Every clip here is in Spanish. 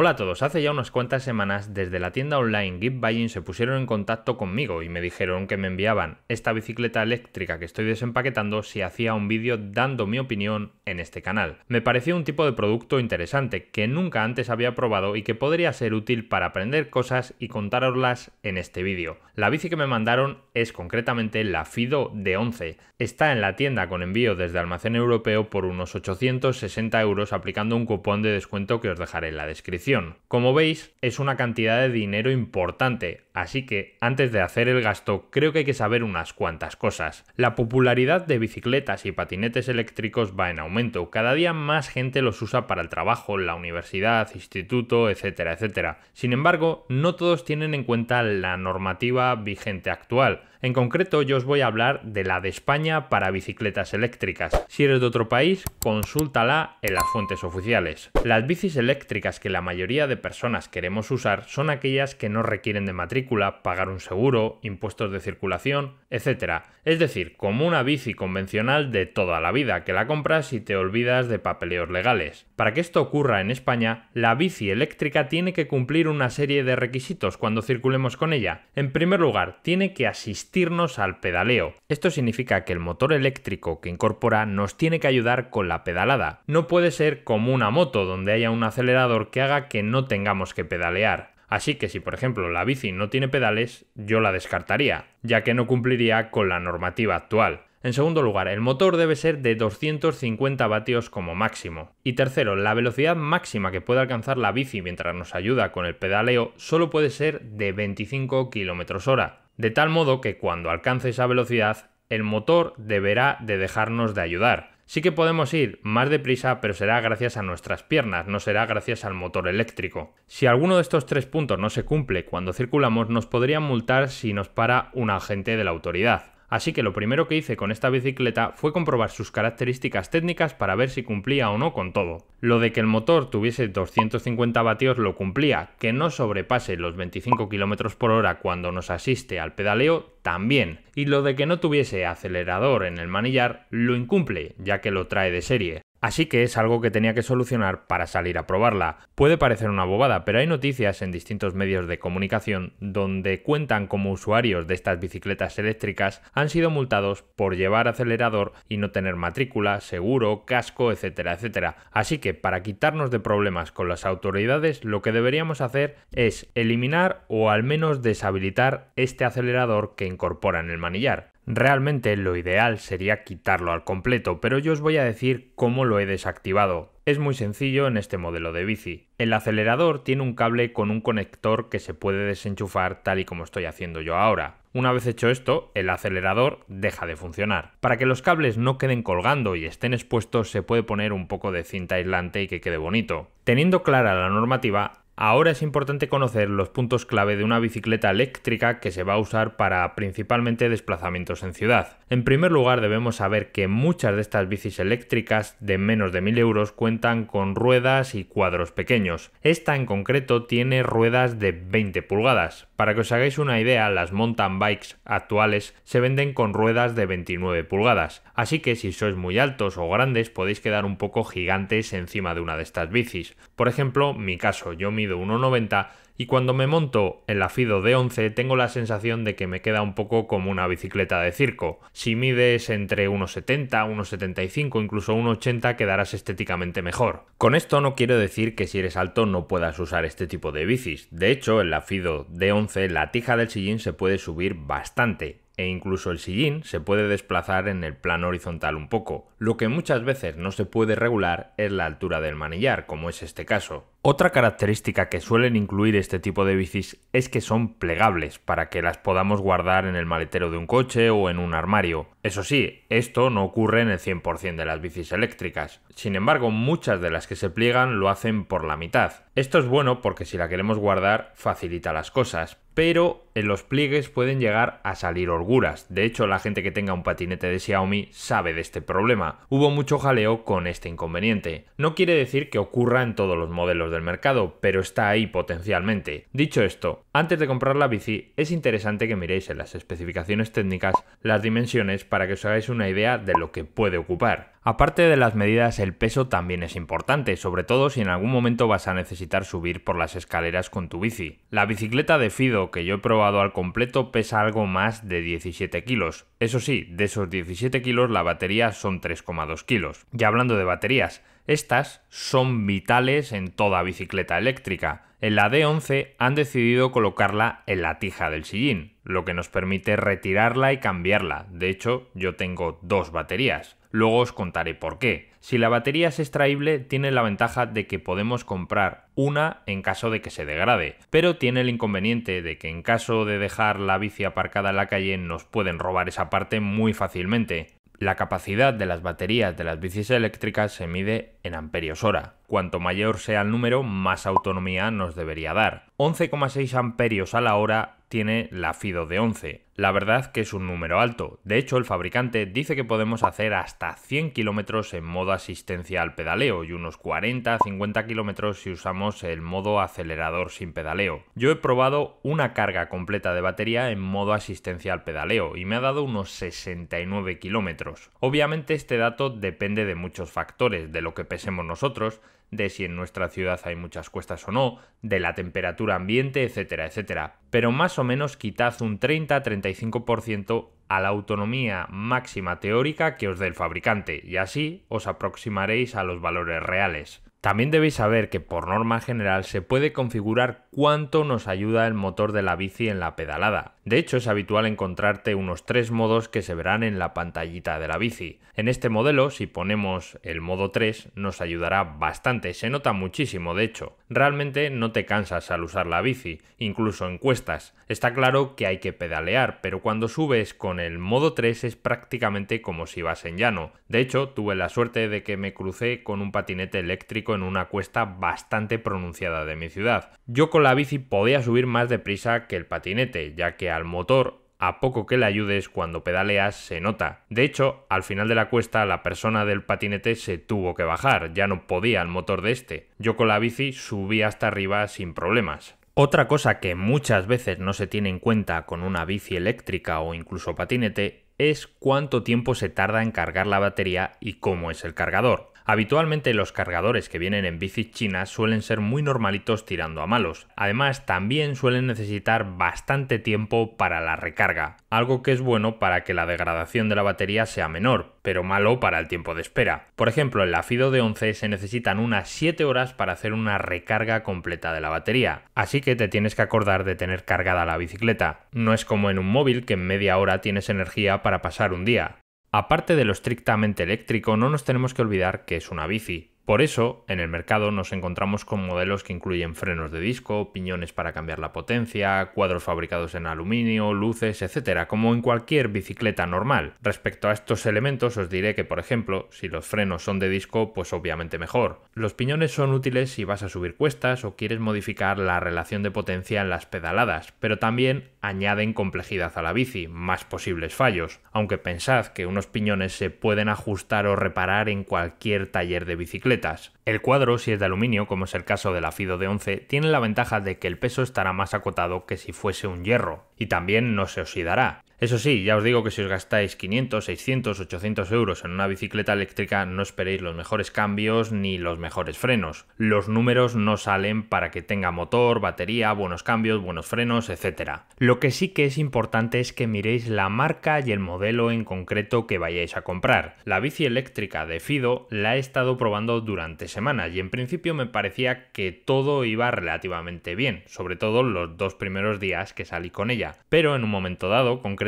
Hola a todos, hace ya unas cuantas semanas desde la tienda online Give Buying se pusieron en contacto conmigo y me dijeron que me enviaban esta bicicleta eléctrica que estoy desempaquetando si hacía un vídeo dando mi opinión en este canal. Me pareció un tipo de producto interesante que nunca antes había probado y que podría ser útil para aprender cosas y contaroslas en este vídeo. La bici que me mandaron es concretamente la Fido de 11. Está en la tienda con envío desde Almacén Europeo por unos 860 euros aplicando un cupón de descuento que os dejaré en la descripción. Como veis, es una cantidad de dinero importante, Así que antes de hacer el gasto creo que hay que saber unas cuantas cosas. La popularidad de bicicletas y patinetes eléctricos va en aumento, cada día más gente los usa para el trabajo, la universidad, instituto, etcétera, etcétera. Sin embargo, no todos tienen en cuenta la normativa vigente actual. En concreto, yo os voy a hablar de la de España para bicicletas eléctricas. Si eres de otro país, consúltala en las fuentes oficiales. Las bicis eléctricas que la mayoría de personas queremos usar son aquellas que no requieren de matrícula pagar un seguro, impuestos de circulación, etc. Es decir, como una bici convencional de toda la vida que la compras y te olvidas de papeleos legales. Para que esto ocurra en España, la bici eléctrica tiene que cumplir una serie de requisitos cuando circulemos con ella. En primer lugar, tiene que asistirnos al pedaleo. Esto significa que el motor eléctrico que incorpora nos tiene que ayudar con la pedalada. No puede ser como una moto donde haya un acelerador que haga que no tengamos que pedalear. Así que si por ejemplo la bici no tiene pedales, yo la descartaría, ya que no cumpliría con la normativa actual. En segundo lugar, el motor debe ser de 250 vatios como máximo. Y tercero, la velocidad máxima que puede alcanzar la bici mientras nos ayuda con el pedaleo solo puede ser de 25 km hora. De tal modo que cuando alcance esa velocidad, el motor deberá de dejarnos de ayudar, Sí que podemos ir más deprisa, pero será gracias a nuestras piernas, no será gracias al motor eléctrico. Si alguno de estos tres puntos no se cumple cuando circulamos, nos podrían multar si nos para un agente de la autoridad. Así que lo primero que hice con esta bicicleta fue comprobar sus características técnicas para ver si cumplía o no con todo. Lo de que el motor tuviese 250 vatios lo cumplía, que no sobrepase los 25 km por hora cuando nos asiste al pedaleo también, y lo de que no tuviese acelerador en el manillar lo incumple, ya que lo trae de serie. Así que es algo que tenía que solucionar para salir a probarla. Puede parecer una bobada, pero hay noticias en distintos medios de comunicación donde cuentan como usuarios de estas bicicletas eléctricas han sido multados por llevar acelerador y no tener matrícula, seguro, casco, etcétera, etcétera. Así que para quitarnos de problemas con las autoridades, lo que deberíamos hacer es eliminar o al menos deshabilitar este acelerador que incorpora en el manillar. Realmente lo ideal sería quitarlo al completo, pero yo os voy a decir cómo lo he desactivado. Es muy sencillo en este modelo de bici. El acelerador tiene un cable con un conector que se puede desenchufar tal y como estoy haciendo yo ahora. Una vez hecho esto, el acelerador deja de funcionar. Para que los cables no queden colgando y estén expuestos se puede poner un poco de cinta aislante y que quede bonito. Teniendo clara la normativa, Ahora es importante conocer los puntos clave de una bicicleta eléctrica que se va a usar para principalmente desplazamientos en ciudad. En primer lugar debemos saber que muchas de estas bicis eléctricas de menos de 1000 euros cuentan con ruedas y cuadros pequeños. Esta en concreto tiene ruedas de 20 pulgadas, para que os hagáis una idea, las mountain bikes actuales se venden con ruedas de 29 pulgadas, así que si sois muy altos o grandes podéis quedar un poco gigantes encima de una de estas bicis. Por ejemplo, mi caso, yo mido 1,90 y cuando me monto la Fido de 11 tengo la sensación de que me queda un poco como una bicicleta de circo. Si mides entre 1,70, 1,75, incluso 1,80 quedarás estéticamente mejor. Con esto no quiero decir que si eres alto no puedas usar este tipo de bicis. De hecho, en la Fido de 11, la tija del sillín se puede subir bastante e incluso el sillín se puede desplazar en el plano horizontal un poco. Lo que muchas veces no se puede regular es la altura del manillar, como es este caso. Otra característica que suelen incluir este tipo de bicis es que son plegables para que las podamos guardar en el maletero de un coche o en un armario. Eso sí, esto no ocurre en el 100% de las bicis eléctricas. Sin embargo, muchas de las que se pliegan lo hacen por la mitad. Esto es bueno porque si la queremos guardar facilita las cosas, pero en los pliegues pueden llegar a salir holguras. De hecho, la gente que tenga un patinete de Xiaomi sabe de este problema. Hubo mucho jaleo con este inconveniente. No quiere decir que ocurra en todos los modelos del mercado, pero está ahí potencialmente. Dicho esto, antes de comprar la bici es interesante que miréis en las especificaciones técnicas las dimensiones para que os hagáis una idea de lo que puede ocupar. Aparte de las medidas, el peso también es importante, sobre todo si en algún momento vas a necesitar subir por las escaleras con tu bici. La bicicleta de Fido que yo he probado al completo pesa algo más de 17 kilos. Eso sí, de esos 17 kilos la batería son 3,2 kilos. Ya hablando de baterías, estas son vitales en toda bicicleta eléctrica. En la D11 han decidido colocarla en la tija del sillín, lo que nos permite retirarla y cambiarla. De hecho, yo tengo dos baterías. Luego os contaré por qué. Si la batería es extraíble, tiene la ventaja de que podemos comprar una en caso de que se degrade, pero tiene el inconveniente de que en caso de dejar la bici aparcada en la calle nos pueden robar esa parte muy fácilmente. La capacidad de las baterías de las bicis eléctricas se mide en amperios hora. Cuanto mayor sea el número, más autonomía nos debería dar. 11,6 amperios a la hora tiene la FIDO de 11, la verdad que es un número alto. De hecho, el fabricante dice que podemos hacer hasta 100 kilómetros en modo asistencia al pedaleo y unos 40-50 kilómetros si usamos el modo acelerador sin pedaleo. Yo he probado una carga completa de batería en modo asistencia al pedaleo y me ha dado unos 69 kilómetros. Obviamente este dato depende de muchos factores, de lo que pesemos nosotros, de si en nuestra ciudad hay muchas cuestas o no, de la temperatura ambiente, etcétera, etcétera. Pero más o menos quitad un 30-35 5% a la autonomía máxima teórica que os dé el fabricante y así os aproximaréis a los valores reales. También debéis saber que por norma general se puede configurar cuánto nos ayuda el motor de la bici en la pedalada. De hecho es habitual encontrarte unos tres modos que se verán en la pantallita de la bici. En este modelo si ponemos el modo 3 nos ayudará bastante, se nota muchísimo de hecho. Realmente no te cansas al usar la bici, incluso en cuestas. Está claro que hay que pedalear, pero cuando subes con el modo 3 es prácticamente como si vas en llano. De hecho tuve la suerte de que me crucé con un patinete eléctrico una cuesta bastante pronunciada de mi ciudad. Yo con la bici podía subir más deprisa que el patinete, ya que al motor a poco que le ayudes cuando pedaleas se nota. De hecho, al final de la cuesta la persona del patinete se tuvo que bajar, ya no podía el motor de este. Yo con la bici subí hasta arriba sin problemas. Otra cosa que muchas veces no se tiene en cuenta con una bici eléctrica o incluso patinete es cuánto tiempo se tarda en cargar la batería y cómo es el cargador. Habitualmente los cargadores que vienen en bicis chinas suelen ser muy normalitos tirando a malos. Además, también suelen necesitar bastante tiempo para la recarga, algo que es bueno para que la degradación de la batería sea menor, pero malo para el tiempo de espera. Por ejemplo, en la Fido de 11 se necesitan unas 7 horas para hacer una recarga completa de la batería, así que te tienes que acordar de tener cargada la bicicleta. No es como en un móvil que en media hora tienes energía para pasar un día. Aparte de lo estrictamente eléctrico, no nos tenemos que olvidar que es una bici, por eso, en el mercado nos encontramos con modelos que incluyen frenos de disco, piñones para cambiar la potencia, cuadros fabricados en aluminio, luces, etcétera, como en cualquier bicicleta normal. Respecto a estos elementos, os diré que, por ejemplo, si los frenos son de disco, pues obviamente mejor. Los piñones son útiles si vas a subir cuestas o quieres modificar la relación de potencia en las pedaladas, pero también añaden complejidad a la bici, más posibles fallos, aunque pensad que unos piñones se pueden ajustar o reparar en cualquier taller de bicicleta el cuadro, si es de aluminio, como es el caso del afido de 11, tiene la ventaja de que el peso estará más acotado que si fuese un hierro, y también no se oxidará, eso sí, ya os digo que si os gastáis 500, 600, 800 euros en una bicicleta eléctrica no esperéis los mejores cambios ni los mejores frenos. Los números no salen para que tenga motor, batería, buenos cambios, buenos frenos, etc. Lo que sí que es importante es que miréis la marca y el modelo en concreto que vayáis a comprar. La bici eléctrica de Fido la he estado probando durante semanas y en principio me parecía que todo iba relativamente bien, sobre todo los dos primeros días que salí con ella. Pero en un momento dado, concretamente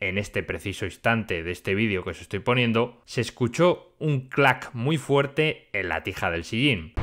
en este preciso instante de este vídeo que os estoy poniendo, se escuchó un clac muy fuerte en la tija del sillín.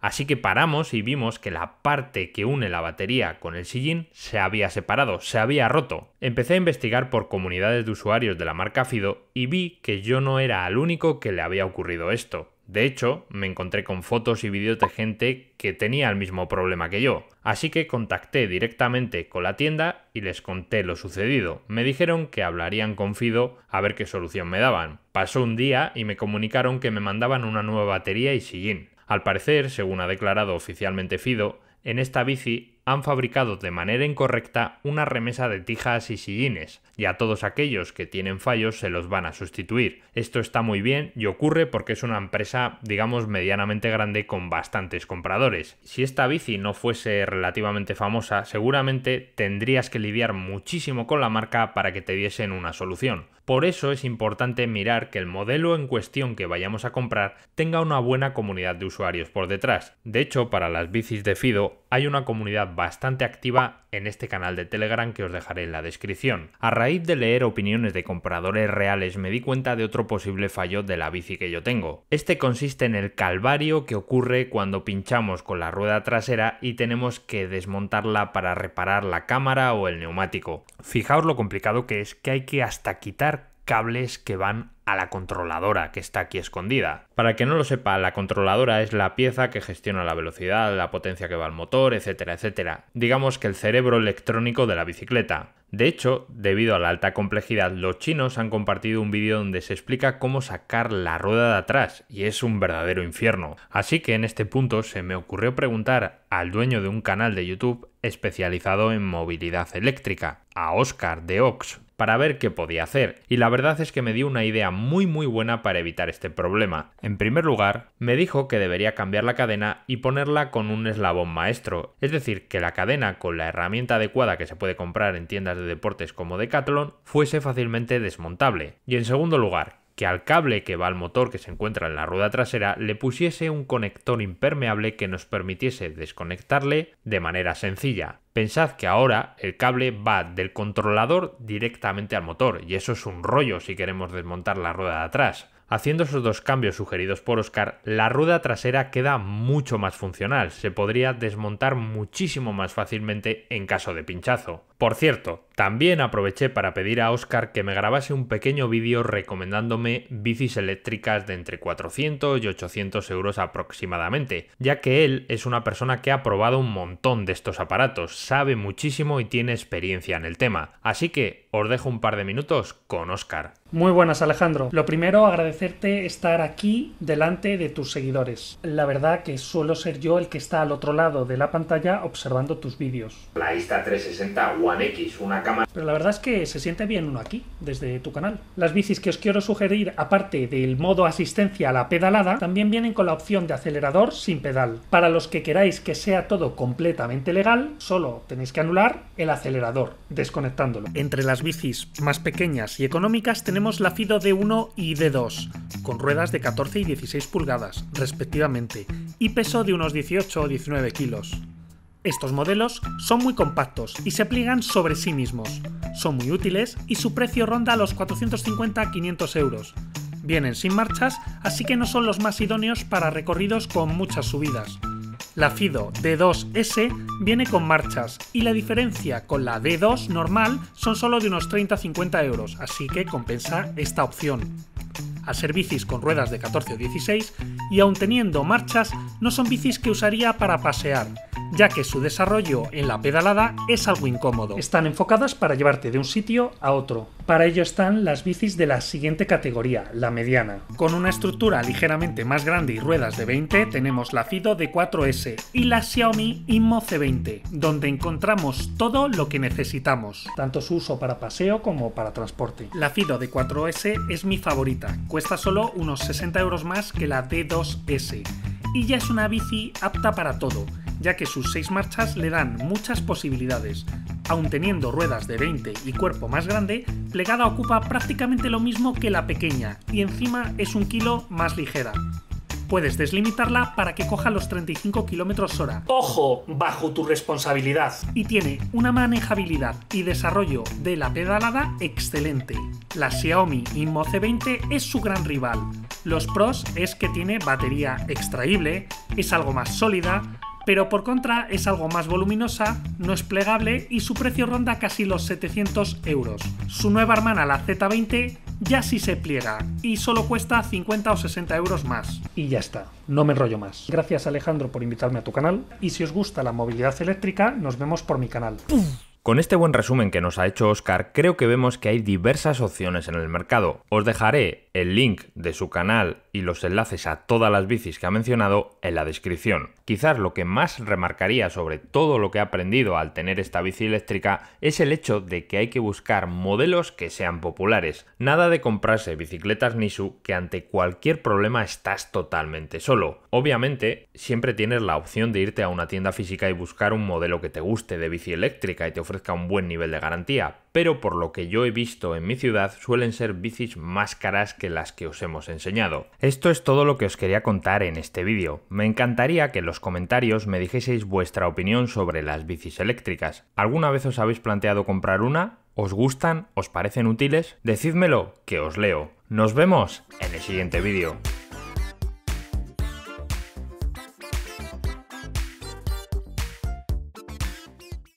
Así que paramos y vimos que la parte que une la batería con el sillín se había separado, se había roto. Empecé a investigar por comunidades de usuarios de la marca Fido y vi que yo no era el único que le había ocurrido esto. De hecho, me encontré con fotos y vídeos de gente que tenía el mismo problema que yo, así que contacté directamente con la tienda y les conté lo sucedido. Me dijeron que hablarían con Fido a ver qué solución me daban. Pasó un día y me comunicaron que me mandaban una nueva batería y sillín. Al parecer, según ha declarado oficialmente Fido, en esta bici han fabricado de manera incorrecta una remesa de tijas y sillines, y a todos aquellos que tienen fallos se los van a sustituir. Esto está muy bien y ocurre porque es una empresa, digamos, medianamente grande con bastantes compradores. Si esta bici no fuese relativamente famosa, seguramente tendrías que lidiar muchísimo con la marca para que te diesen una solución. Por eso es importante mirar que el modelo en cuestión que vayamos a comprar tenga una buena comunidad de usuarios por detrás. De hecho, para las bicis de Fido hay una comunidad bastante activa en este canal de Telegram que os dejaré en la descripción. A raíz de leer opiniones de compradores reales me di cuenta de otro posible fallo de la bici que yo tengo. Este consiste en el calvario que ocurre cuando pinchamos con la rueda trasera y tenemos que desmontarla para reparar la cámara o el neumático. Fijaos lo complicado que es que hay que hasta quitar cables que van a la controladora que está aquí escondida. Para que no lo sepa, la controladora es la pieza que gestiona la velocidad, la potencia que va al motor, etcétera, etcétera. Digamos que el cerebro electrónico de la bicicleta. De hecho, debido a la alta complejidad, los chinos han compartido un vídeo donde se explica cómo sacar la rueda de atrás, y es un verdadero infierno. Así que en este punto se me ocurrió preguntar al dueño de un canal de YouTube especializado en movilidad eléctrica, a Oscar de Ox, para ver qué podía hacer, y la verdad es que me dio una idea muy muy buena para evitar este problema. En primer lugar, me dijo que debería cambiar la cadena y ponerla con un eslabón maestro, es decir, que la cadena con la herramienta adecuada que se puede comprar en tiendas de deportes como Decathlon fuese fácilmente desmontable. Y en segundo lugar, que al cable que va al motor que se encuentra en la rueda trasera le pusiese un conector impermeable que nos permitiese desconectarle de manera sencilla. Pensad que ahora el cable va del controlador directamente al motor, y eso es un rollo si queremos desmontar la rueda de atrás. Haciendo esos dos cambios sugeridos por Oscar, la rueda trasera queda mucho más funcional, se podría desmontar muchísimo más fácilmente en caso de pinchazo. Por cierto, también aproveché para pedir a Oscar que me grabase un pequeño vídeo recomendándome bicis eléctricas de entre 400 y 800 euros aproximadamente, ya que él es una persona que ha probado un montón de estos aparatos, sabe muchísimo y tiene experiencia en el tema. Así que os dejo un par de minutos con Oscar. Muy buenas Alejandro. Lo primero, agradecerte estar aquí delante de tus seguidores. La verdad que suelo ser yo el que está al otro lado de la pantalla observando tus vídeos. La Insta 360 X, una cámara. Pero la verdad es que se siente bien uno aquí, desde tu canal. Las bicis que os quiero sugerir, aparte del modo asistencia a la pedalada, también vienen con la opción de acelerador sin pedal. Para los que queráis que sea todo completamente legal, solo tenéis que anular el acelerador, desconectándolo. Entre las bicis más pequeñas y económicas tenemos la Fido D1 y D2, con ruedas de 14 y 16 pulgadas, respectivamente, y peso de unos 18 o 19 kilos. Estos modelos son muy compactos y se pliegan sobre sí mismos. Son muy útiles y su precio ronda los 450-500 euros. Vienen sin marchas, así que no son los más idóneos para recorridos con muchas subidas. La Fido D2S viene con marchas y la diferencia con la D2 normal son solo de unos 30-50 euros, así que compensa esta opción. A ser bicis con ruedas de 14 o 16 y aún teniendo marchas, no son bicis que usaría para pasear ya que su desarrollo en la pedalada es algo incómodo. Están enfocadas para llevarte de un sitio a otro. Para ello están las bicis de la siguiente categoría, la mediana. Con una estructura ligeramente más grande y ruedas de 20 tenemos la Fido D4S y la Xiaomi Inmo C20, donde encontramos todo lo que necesitamos, tanto su uso para paseo como para transporte. La Fido D4S es mi favorita, cuesta solo unos 60 euros más que la D2S y ya es una bici apta para todo ya que sus seis marchas le dan muchas posibilidades. Aun teniendo ruedas de 20 y cuerpo más grande, Plegada ocupa prácticamente lo mismo que la pequeña y encima es un kilo más ligera. Puedes deslimitarla para que coja los 35 km hora. ¡Ojo! Bajo tu responsabilidad. Y tiene una manejabilidad y desarrollo de la pedalada excelente. La Xiaomi Inmo C20 es su gran rival. Los pros es que tiene batería extraíble, es algo más sólida, pero por contra es algo más voluminosa, no es plegable y su precio ronda casi los 700 euros. Su nueva hermana, la Z20, ya sí se pliega y solo cuesta 50 o 60 euros más. Y ya está, no me enrollo más. Gracias Alejandro por invitarme a tu canal y si os gusta la movilidad eléctrica, nos vemos por mi canal. Con este buen resumen que nos ha hecho Oscar, creo que vemos que hay diversas opciones en el mercado. Os dejaré el link de su canal y los enlaces a todas las bicis que ha mencionado en la descripción. Quizás lo que más remarcaría sobre todo lo que he aprendido al tener esta bici eléctrica es el hecho de que hay que buscar modelos que sean populares. Nada de comprarse bicicletas Nisu que ante cualquier problema estás totalmente solo. Obviamente, siempre tienes la opción de irte a una tienda física y buscar un modelo que te guste de bici eléctrica y te ofrezca un buen nivel de garantía, pero por lo que yo he visto en mi ciudad suelen ser bicis más caras que las que os hemos enseñado. Esto es todo lo que os quería contar en este vídeo. Me encantaría que en los comentarios me dijeseis vuestra opinión sobre las bicis eléctricas. ¿Alguna vez os habéis planteado comprar una? ¿Os gustan? ¿Os parecen útiles? Decídmelo, que os leo. Nos vemos en el siguiente vídeo.